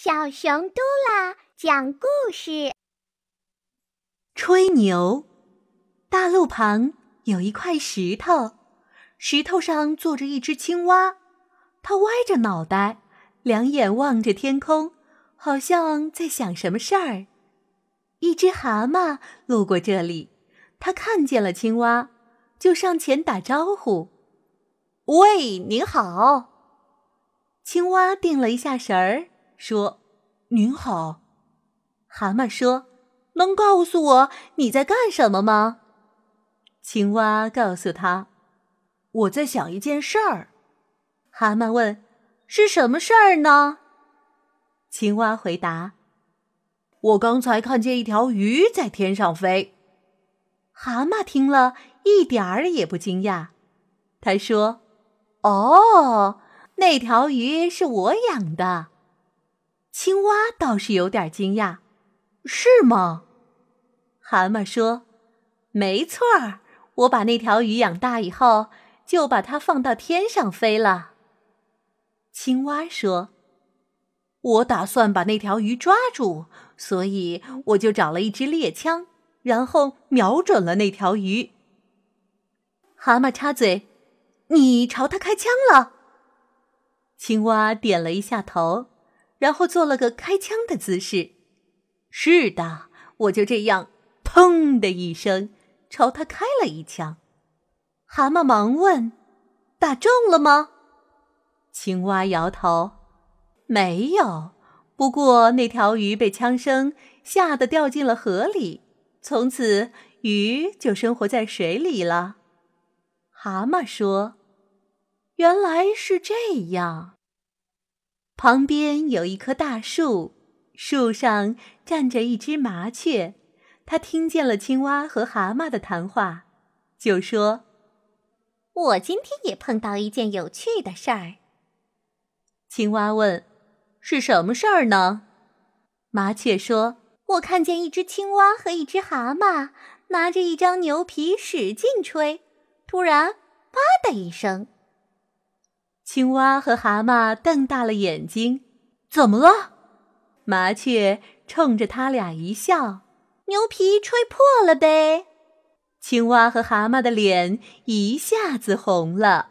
小熊嘟啦讲故事：吹牛。大路旁有一块石头，石头上坐着一只青蛙，它歪着脑袋，两眼望着天空，好像在想什么事儿。一只蛤蟆路过这里，它看见了青蛙，就上前打招呼：“喂，您好！”青蛙定了一下神儿。说：“您好。”蛤蟆说：“能告诉我你在干什么吗？”青蛙告诉他：“我在想一件事儿。”蛤蟆问：“是什么事儿呢？”青蛙回答：“我刚才看见一条鱼在天上飞。”蛤蟆听了一点儿也不惊讶，他说：“哦，那条鱼是我养的。”青蛙倒是有点惊讶，是吗？蛤蟆说：“没错儿，我把那条鱼养大以后，就把它放到天上飞了。”青蛙说：“我打算把那条鱼抓住，所以我就找了一支猎枪，然后瞄准了那条鱼。”蛤蟆插嘴：“你朝它开枪了？”青蛙点了一下头。然后做了个开枪的姿势。是的，我就这样，砰的一声，朝他开了一枪。蛤蟆忙问：“打中了吗？”青蛙摇头：“没有。”不过那条鱼被枪声吓得掉进了河里，从此鱼就生活在水里了。蛤蟆说：“原来是这样。”旁边有一棵大树，树上站着一只麻雀，它听见了青蛙和蛤蟆的谈话，就说：“我今天也碰到一件有趣的事儿。”青蛙问：“是什么事儿呢？”麻雀说：“我看见一只青蛙和一只蛤蟆拿着一张牛皮使劲吹，突然吧的一声。”青蛙和蛤蟆瞪大了眼睛，怎么了？麻雀冲着他俩一笑：“牛皮吹破了呗。”青蛙和蛤蟆的脸一下子红了。